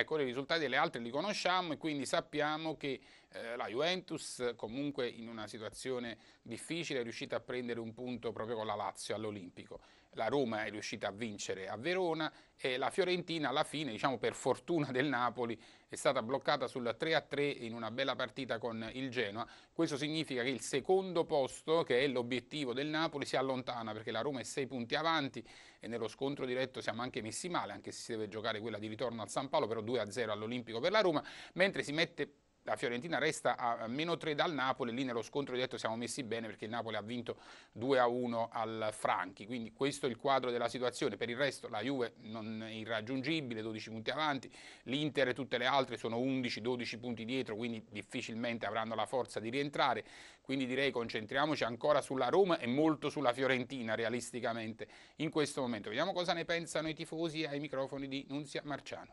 Ecco, i risultati delle altre li conosciamo e quindi sappiamo che eh, la Juventus comunque in una situazione difficile è riuscita a prendere un punto proprio con la Lazio all'Olimpico la Roma è riuscita a vincere a Verona e la Fiorentina alla fine, diciamo per fortuna del Napoli, è stata bloccata sul 3-3 in una bella partita con il Genoa. Questo significa che il secondo posto, che è l'obiettivo del Napoli, si allontana perché la Roma è 6 punti avanti e nello scontro diretto siamo anche messi male, anche se si deve giocare quella di ritorno al San Paolo, però 2-0 all'Olimpico per la Roma, mentre si mette la Fiorentina resta a meno 3 dal Napoli, lì nello scontro diretto siamo messi bene perché il Napoli ha vinto 2 a 1 al Franchi, quindi questo è il quadro della situazione, per il resto la Juve non è irraggiungibile, 12 punti avanti, l'Inter e tutte le altre sono 11-12 punti dietro, quindi difficilmente avranno la forza di rientrare, quindi direi concentriamoci ancora sulla Roma e molto sulla Fiorentina realisticamente in questo momento. Vediamo cosa ne pensano i tifosi ai microfoni di Nunzia Marciano.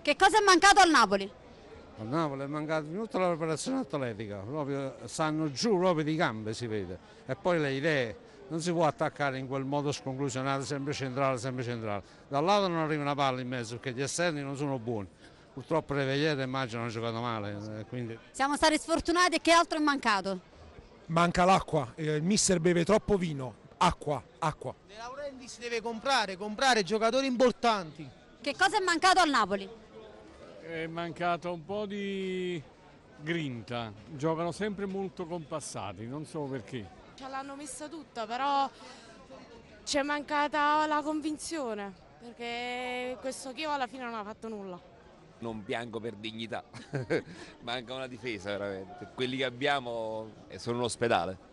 Che cosa è mancato al Napoli? A Napoli è mancata tutta l'operazione atletica, proprio, stanno giù proprio di gambe si vede. E poi le idee, non si può attaccare in quel modo sconclusionato, sempre centrale, sempre centrale. Dal lato non arriva una palla in mezzo perché gli esterni non sono buoni. Purtroppo le vegliette immagino hanno giocato male. Eh, quindi... Siamo stati sfortunati e che altro è mancato? Manca l'acqua, eh, il mister beve troppo vino, acqua, acqua. De Laurenti si deve comprare, comprare giocatori importanti. Che cosa è mancato al Napoli? è mancata un po' di grinta, giocano sempre molto compassati, non so perché. Ce l'hanno messa tutta, però ci è mancata la convinzione, perché questo Chievo alla fine non ha fatto nulla. Non piango per dignità, manca una difesa veramente. Quelli che abbiamo eh, sono un ospedale.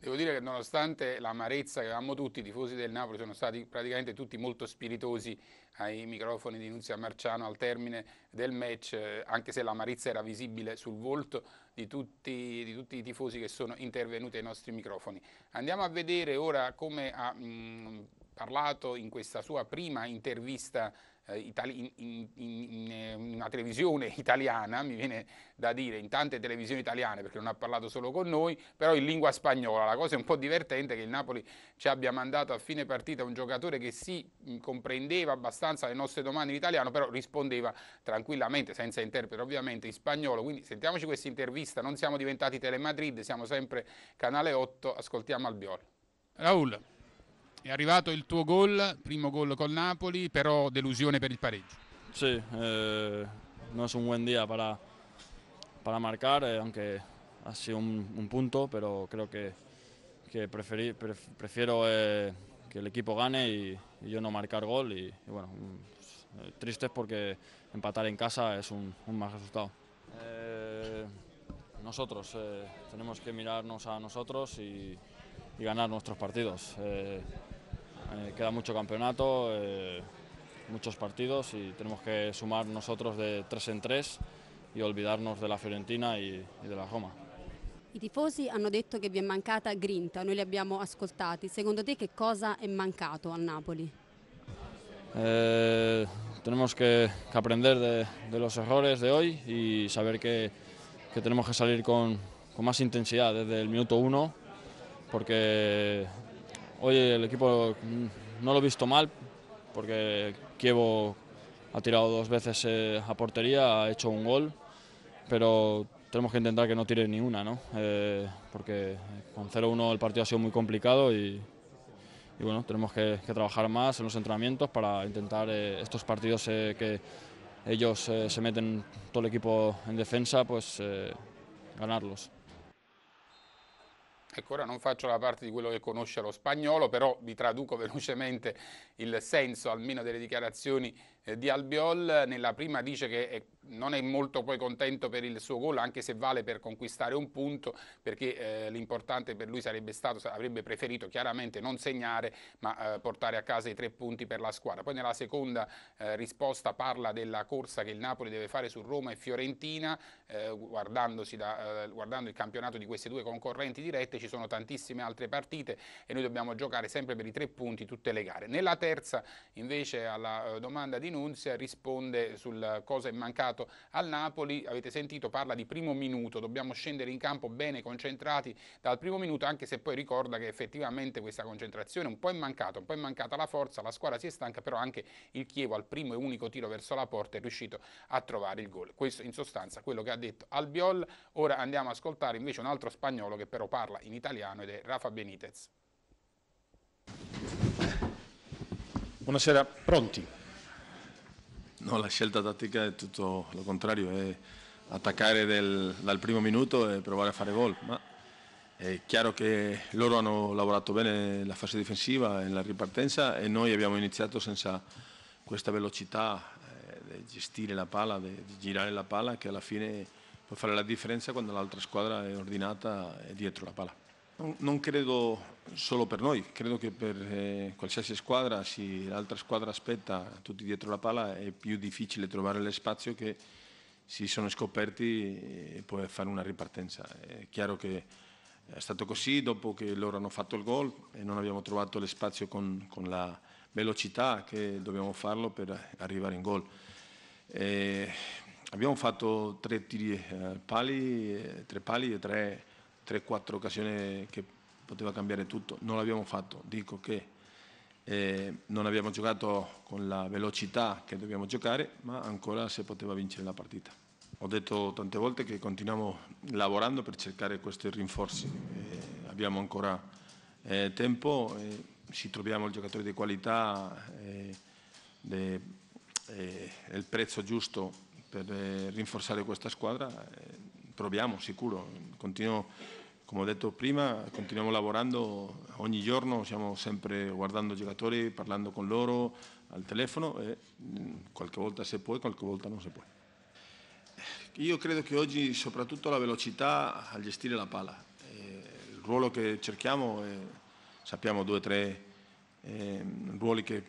Devo dire che nonostante l'amarezza che avevamo tutti, i tifosi del Napoli sono stati praticamente tutti molto spiritosi ai microfoni di Nunzia Marciano al termine del match, eh, anche se l'amarezza era visibile sul volto di tutti, di tutti, i tifosi che sono intervenuti ai nostri microfoni. Andiamo a vedere ora come ha mh, mm, parlato in questa sua prima intervista eh, in, in, in, eh, una televisione italiana, mi viene da dire, in tante televisioni italiane perché non ha parlato solo con noi, però in lingua spagnola. La cosa è un po' divertente che il Napoli ci abbia mandato a fine partita un giocatore che si sì, comprendeva abbastanza le nostre domande in italiano, però rispondeva tranquillamente, senza interprete ovviamente, in spagnolo. Quindi sentiamoci questa intervista, non siamo diventati Telemadrid, siamo sempre Canale 8, ascoltiamo Albiol. Raul. È arrivato il tuo gol, primo gol con Napoli, pero delusione per il pareggio. Sí, eh, no es un buen día para, para marcar, eh, aunque ha sido un, punto, pero creo que, que prefiero eh, que el equipo gane y, yo no marcar gol. Y, bueno, triste mm, tristes porque empatar en casa es un, un mal resultado. nosotros tenemos que mirarnos a nosotros y y ganar nuestros partidos. Eh, eh, queda mucho campeonato, eh, muchos partidos y tenemos que sumar nosotros de tres en tres y olvidarnos de la Fiorentina y, de la Roma. I tifosi hanno detto que vi è mancata grinta, noi li abbiamo ascoltati. Secondo te che cosa è mancato a Napoli? tenemos que, aprender de, los errores de hoy y saber que, tenemos que salir con, con más intensidad desde el minuto uno porque hoy el equipo no lo he visto mal, porque Kievo ha tirado dos veces eh, a portería, ha hecho un gol, pero tenemos que intentar que no tire ni una, eh, porque con 0-1 el partido ha sido muy complicado y, bueno, tenemos que, trabajar más en los entrenamientos para intentar eh, estos partidos que ellos se meten todo el equipo en defensa, pues ganarlos. Ecco, ora non faccio la parte di quello che conosce lo spagnolo, però vi traduco velocemente il senso almeno delle dichiarazioni eh, di Albiol. Eh, nella prima dice che è, eh, non è molto poi contento per il suo gol, anche se vale per conquistare un punto, perché eh, l'importante per lui sarebbe stato, avrebbe preferito chiaramente non segnare, ma eh, portare a casa i tre punti per la squadra. Poi nella seconda risposta parla della corsa che il Napoli deve fare su Roma e Fiorentina, guardandosi da, guardando il campionato di queste due concorrenti dirette, ci sono tantissime altre partite e noi dobbiamo giocare sempre per i tre punti tutte le gare. Nella terza invece alla domanda di Nunzia risponde sul cosa è mancato al Napoli, avete sentito, parla di primo minuto, dobbiamo scendere in campo bene concentrati dal primo minuto, anche se poi ricorda che effettivamente questa concentrazione un po' è mancata, un po' è mancata la forza, la squadra si è stanca, però anche il Chievo al primo e unico tiro verso la porta è riuscito a trovare il gol. Questo in sostanza quello che ha detto Albiol, ora andiamo ad ascoltare invece un altro spagnolo che però parla in italiano ed è Rafa Benitez. Buonasera, pronti? No, la scelta tattica è tutto lo contrario, è attaccare del, dal primo minuto e provare a fare gol, ma è chiaro che loro hanno lavorato bene nella fase difensiva, nella ripartenza e noi abbiamo iniziato senza questa velocità eh, di gestire la palla, di, di, girare la palla che alla fine può fare la differenza quando l'altra squadra è ordinata e dietro la palla non credo solo per noi, credo che per eh, qualsiasi squadra, se l'altra squadra aspetta tutti dietro la palla, è più difficile trovare lo spazio che si sono scoperti e poi fare una ripartenza. È chiaro che è stato così dopo che loro hanno fatto il gol e non abbiamo trovato lo spazio con, con la velocità che dobbiamo farlo per arrivare in gol. E eh, abbiamo fatto tre tiri eh, pali, eh, tre pali e tre 3-4 occasioni che poteva cambiare tutto, non l'abbiamo fatto, dico che eh, non abbiamo giocato con la velocità che dobbiamo giocare, ma ancora si poteva vincere la partita. Ho detto tante volte che continuiamo lavorando per cercare questi rinforzi, eh, abbiamo ancora eh, tempo, ci troviamo il giocatore di qualità, eh, de, eh, il prezzo giusto per eh, rinforzare questa squadra, proviamo sicuro, continuo come ho detto prima, continuiamo lavorando ogni giorno, siamo sempre guardando i giocatori, parlando con loro al telefono e mm, qualche volta si può, qualche volta non si può. Io credo che oggi soprattutto la velocità al gestire la palla, eh, il ruolo che cerchiamo, eh, sappiamo due o tre eh, ruoli che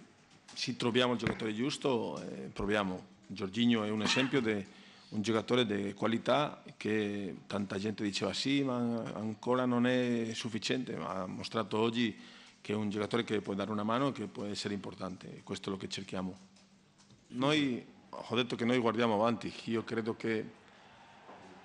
se troviamo il giocatore giusto proviamo. Giorginio è un esempio di un giocatore di qualità che tanta gente diceva sì ma ancora non è sufficiente, ma ha mostrato oggi che è un giocatore che può dare una mano e che può essere importante, questo è lo che cerchiamo. Noi, ho detto che noi guardiamo avanti, io credo che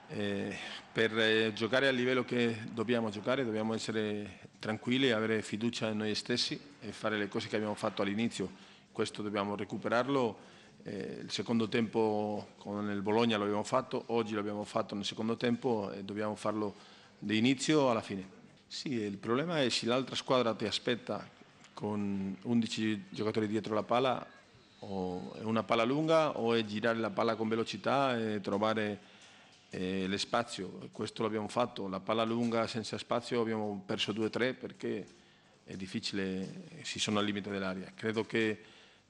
eh, per eh, giocare al livello che dobbiamo giocare dobbiamo essere tranquilli, avere fiducia in noi stessi e fare le cose che abbiamo fatto all'inizio, questo dobbiamo recuperarlo eh, il secondo tempo con il Bologna l'abbiamo fatto, oggi l'abbiamo fatto nel secondo tempo e dobbiamo farlo da inizio alla fine. Sì, il problema è se l'altra squadra ti aspetta con 11 giocatori dietro la palla, o è una palla lunga o è girare la palla con velocità e trovare eh, l'espazio. Questo l'abbiamo fatto, la palla lunga senza spazio abbiamo perso 2-3 perché è difficile, si sono al limite dell'aria. Credo che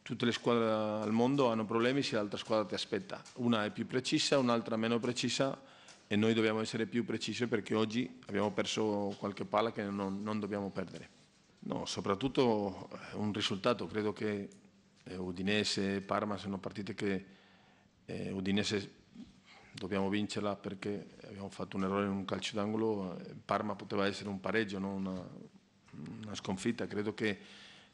tutte le squadre al mondo hanno problemi se l'altra squadra ti aspetta. Una è più precisa, un'altra meno precisa e noi dobbiamo essere più precisi perché oggi abbiamo perso qualche palla che non, non dobbiamo perdere. No, soprattutto eh, un risultato, credo che eh, Udinese e Parma sono partite che eh, Udinese dobbiamo vincerla perché abbiamo fatto un errore in un calcio d'angolo, eh, Parma poteva essere un pareggio, non una, una sconfitta, credo che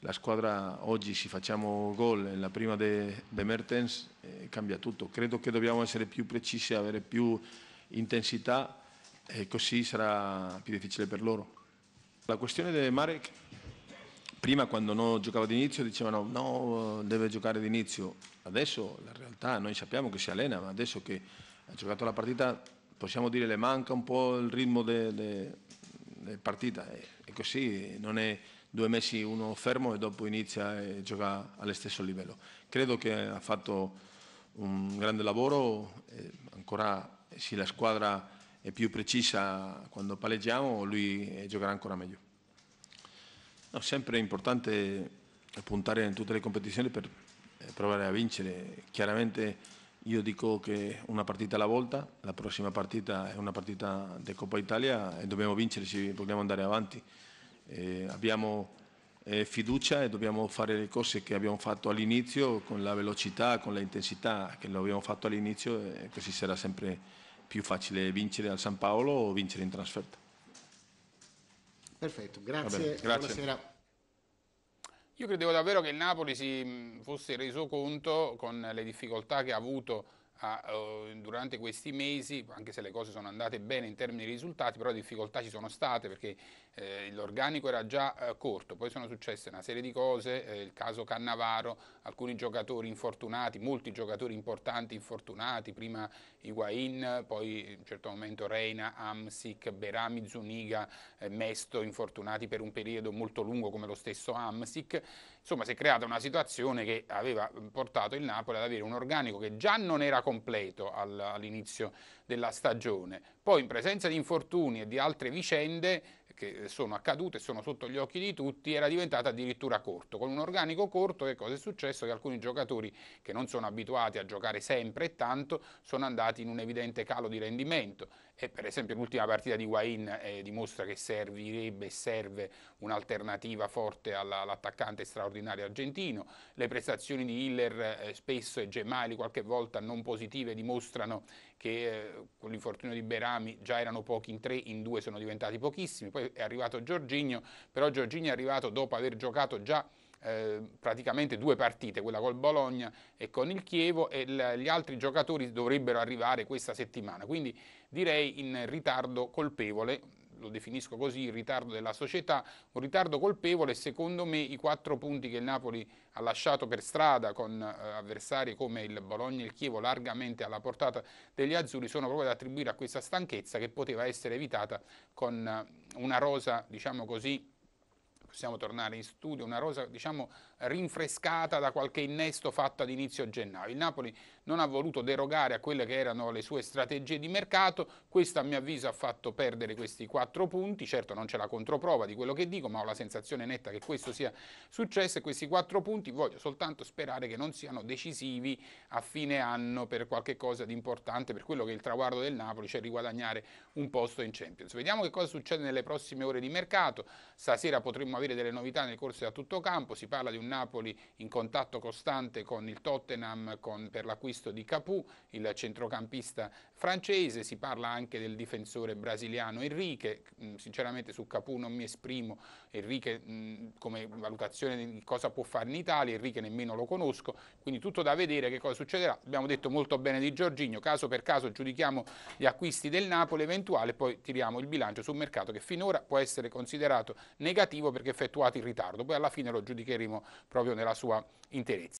la squadra oggi se facciamo gol nella prima de, de Mertens eh, cambia tutto. Credo che dobbiamo essere più precisi, avere più intensità e così sarà più difficile per loro. La questione di Marek, prima quando non giocava d'inizio dicevano no, deve giocare d'inizio. Adesso la realtà, noi sappiamo che si allena, ma adesso che ha giocato la partita possiamo dire le manca un po' il ritmo della partita e, e così non è due mesi uno fermo e dopo inizia e gioca allo stesso livello. Credo che ha fatto un grande lavoro, eh, ancora se la squadra è più precisa quando palleggiamo lui giocherà ancora meglio. No, sempre è importante puntare in tutte le competizioni per eh, provare a vincere. Chiaramente io dico che una partita alla volta, la prossima partita è una partita di Coppa Italia e dobbiamo vincere se vogliamo andare avanti. Eh, abbiamo eh, fiducia e dobbiamo fare le cose che abbiamo fatto all'inizio con la velocità, con l'intensità che lo abbiamo fatto all'inizio e così sarà sempre più facile vincere al San Paolo o vincere in trasferta. Perfetto, grazie. grazie. Buonasera. Io credevo davvero che il Napoli si mm, fosse reso conto con le difficoltà che ha avuto ha, uh, eh, durante questi mesi, anche se le cose sono andate bene in termini di risultati, però difficoltà ci sono state perché eh, l'organico era già eh, corto, poi sono successe una serie di cose, eh, il caso Cannavaro, alcuni giocatori infortunati, molti giocatori importanti infortunati, prima Higuain, poi in un certo momento Reina, Amsic, Berami, Zuniga, eh, Mesto, infortunati per un periodo molto lungo come lo stesso Amsic. Insomma, si è creata una situazione che aveva portato il Napoli ad avere un organico che già non era completo all'inizio della stagione. Poi in presenza di infortuni e di altre vicende che sono accadute, sono sotto gli occhi di tutti, era diventata addirittura corto. Con un organico corto che cosa è successo? Che alcuni giocatori che non sono abituati a giocare sempre e tanto sono andati in un evidente calo di rendimento e per esempio l'ultima partita di Guain eh, dimostra che servirebbe e serve un'alternativa forte all'attaccante straordinario argentino. Le prestazioni di Hiller eh, spesso e Gemali qualche volta non positive dimostrano che eh, con l'infortunio di Berami già erano pochi in tre, in due sono diventati pochissimi, poi è arrivato Giorginio, però Giorginio è arrivato dopo aver giocato già eh, praticamente due partite, quella col Bologna e con il Chievo e gli altri giocatori dovrebbero arrivare questa settimana, quindi direi in ritardo colpevole, lo definisco così, il ritardo della società, un ritardo colpevole, secondo me i quattro punti che il Napoli ha lasciato per strada con eh, avversari come il Bologna e il Chievo largamente alla portata degli azzurri sono proprio da attribuire a questa stanchezza che poteva essere evitata con eh, una rosa, diciamo così, possiamo tornare in studio, una rosa diciamo rinfrescata da qualche innesto fatto ad inizio gennaio. Il Napoli non ha voluto derogare a quelle che erano le sue strategie di mercato, questo a mio avviso ha fatto perdere questi quattro punti, certo non c'è la controprova di quello che dico, ma ho la sensazione netta che questo sia successo e questi quattro punti voglio soltanto sperare che non siano decisivi a fine anno per qualche cosa di importante, per quello che è il traguardo del Napoli, cioè riguadagnare un posto in Champions. Vediamo che cosa succede nelle prossime ore di mercato, stasera potremmo avere delle novità nel corso da tutto campo, si parla di un Napoli in contatto costante con il Tottenham con, per l'acquisto di Capù, il centrocampista francese, si parla anche del difensore brasiliano Enrique, mm, sinceramente su Capù non mi esprimo, Enrique mm, come valutazione di cosa può fare in Italia, Enrique nemmeno lo conosco, quindi tutto da vedere che cosa succederà, abbiamo detto molto bene di Giorginio, caso per caso giudichiamo gli acquisti del Napoli eventuale, poi tiriamo il bilancio sul mercato che finora può essere considerato negativo perché effettuato in ritardo, poi alla fine lo giudicheremo proprio nella sua interezza.